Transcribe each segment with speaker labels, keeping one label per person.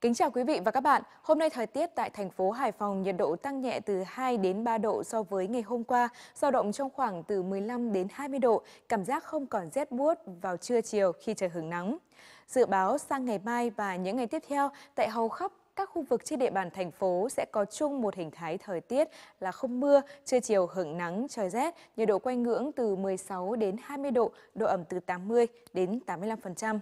Speaker 1: Kính chào quý vị và các bạn. Hôm nay thời tiết tại thành phố Hải Phòng nhiệt độ tăng nhẹ từ 2 đến 3 độ so với ngày hôm qua, dao động trong khoảng từ 15 đến 20 độ, cảm giác không còn rét buốt vào trưa chiều khi trời hứng nắng. Dự báo sang ngày mai và những ngày tiếp theo, tại hầu khắp các khu vực trên địa bàn thành phố sẽ có chung một hình thái thời tiết là không mưa, trưa chiều hưởng nắng, trời rét, nhiệt độ quanh ngưỡng từ 16 đến 20 độ, độ ẩm từ 80 đến 85%.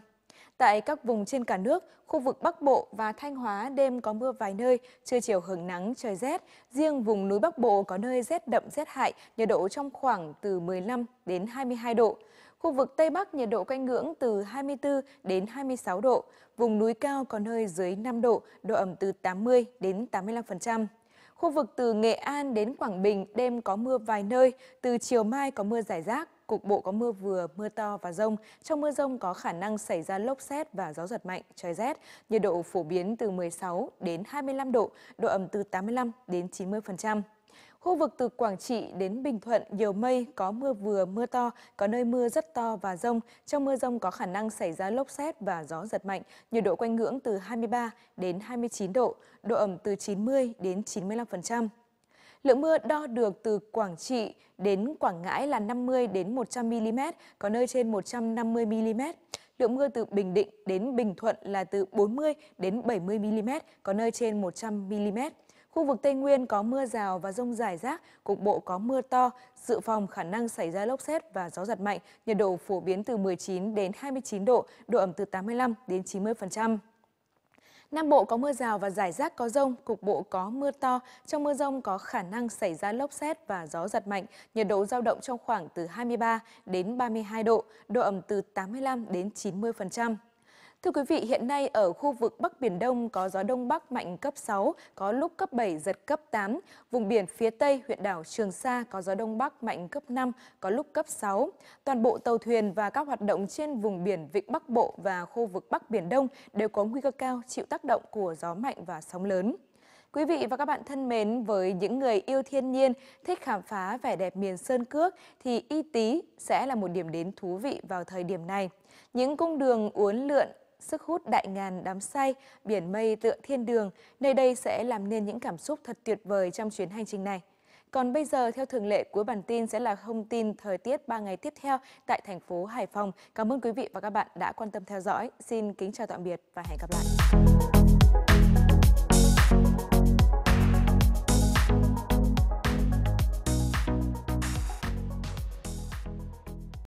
Speaker 1: Tại các vùng trên cả nước, khu vực Bắc Bộ và Thanh Hóa đêm có mưa vài nơi, trưa chiều hưởng nắng, trời rét. Riêng vùng núi Bắc Bộ có nơi rét đậm rét hại, nhiệt độ trong khoảng từ 15 đến 22 độ. Khu vực Tây Bắc nhiệt độ quanh ngưỡng từ 24 đến 26 độ, vùng núi cao có nơi dưới 5 độ, độ ẩm từ 80 đến 85%. Khu vực từ Nghệ An đến Quảng Bình đêm có mưa vài nơi, từ chiều mai có mưa rải rác cục bộ có mưa vừa, mưa to và rông. Trong mưa rông có khả năng xảy ra lốc xét và gió giật mạnh, trời rét. Nhiệt độ phổ biến từ 16 đến 25 độ, độ ẩm từ 85 đến 90%. Khu vực từ Quảng Trị đến Bình Thuận nhiều mây, có mưa vừa, mưa to, có nơi mưa rất to và rông. Trong mưa rông có khả năng xảy ra lốc xét và gió giật mạnh, nhiệt độ quanh ngưỡng từ 23 đến 29 độ, độ ẩm từ 90 đến 95%. Lượng mưa đo được từ Quảng Trị đến Quảng Ngãi là 50 đến 100 mm, có nơi trên 150 mm. Lượng mưa từ Bình Định đến Bình Thuận là từ 40 đến 70 mm, có nơi trên 100 mm. Khu vực Tây Nguyên có mưa rào và rông rải rác, cục bộ có mưa to, dự phòng khả năng xảy ra lốc xét và gió giật mạnh, nhiệt độ phổ biến từ 19 đến 29 độ, độ ẩm từ 85 đến 90%. Nam Bộ có mưa rào và rải rác có rông, cục bộ có mưa to. Trong mưa rông có khả năng xảy ra lốc xét và gió giật mạnh. Nhiệt độ giao động trong khoảng từ 23 đến 32 độ, độ ẩm từ 85 đến 90%. Thưa quý vị, hiện nay ở khu vực Bắc Biển Đông có gió Đông Bắc mạnh cấp 6, có lúc cấp 7, giật cấp 8. Vùng biển phía Tây, huyện đảo Trường Sa có gió Đông Bắc mạnh cấp 5, có lúc cấp 6. Toàn bộ tàu thuyền và các hoạt động trên vùng biển Vịnh Bắc Bộ và khu vực Bắc Biển Đông đều có nguy cơ cao chịu tác động của gió mạnh và sóng lớn. Quý vị và các bạn thân mến, với những người yêu thiên nhiên, thích khám phá vẻ đẹp miền Sơn Cước thì Y Tý sẽ là một điểm đến thú vị vào thời điểm này. Những cung đường uốn lượn sức hút đại ngàn đám say, biển mây tựa thiên đường, nơi đây sẽ làm nên những cảm xúc thật tuyệt vời trong chuyến hành trình này. Còn bây giờ, theo thường lệ, cuối bản tin sẽ là thông tin thời tiết 3 ngày tiếp theo tại thành phố Hải Phòng. Cảm ơn quý vị và các bạn đã quan tâm theo dõi. Xin kính chào tạm biệt và hẹn gặp lại.